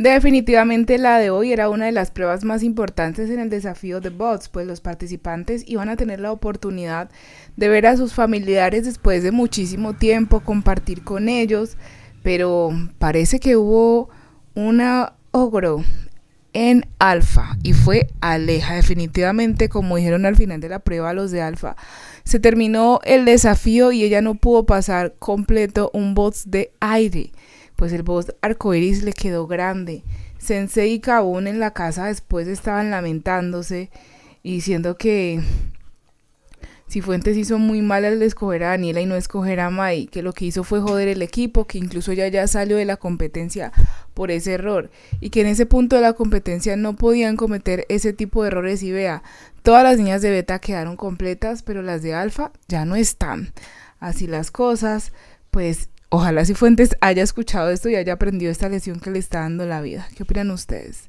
Definitivamente la de hoy era una de las pruebas más importantes en el desafío de Bots, pues los participantes iban a tener la oportunidad de ver a sus familiares después de muchísimo tiempo, compartir con ellos, pero parece que hubo una ogro en Alfa y fue Aleja. Definitivamente, como dijeron al final de la prueba los de Alfa, se terminó el desafío y ella no pudo pasar completo un bots de aire pues el voz iris le quedó grande. Sensei y Kabun en la casa después estaban lamentándose y diciendo que Si Fuentes hizo muy mal al escoger a Daniela y no escoger a Mai, que lo que hizo fue joder el equipo, que incluso ella ya salió de la competencia por ese error, y que en ese punto de la competencia no podían cometer ese tipo de errores y vea, todas las niñas de beta quedaron completas, pero las de alfa ya no están. Así las cosas, pues Ojalá si Fuentes haya escuchado esto y haya aprendido esta lección que le está dando la vida. ¿Qué opinan ustedes?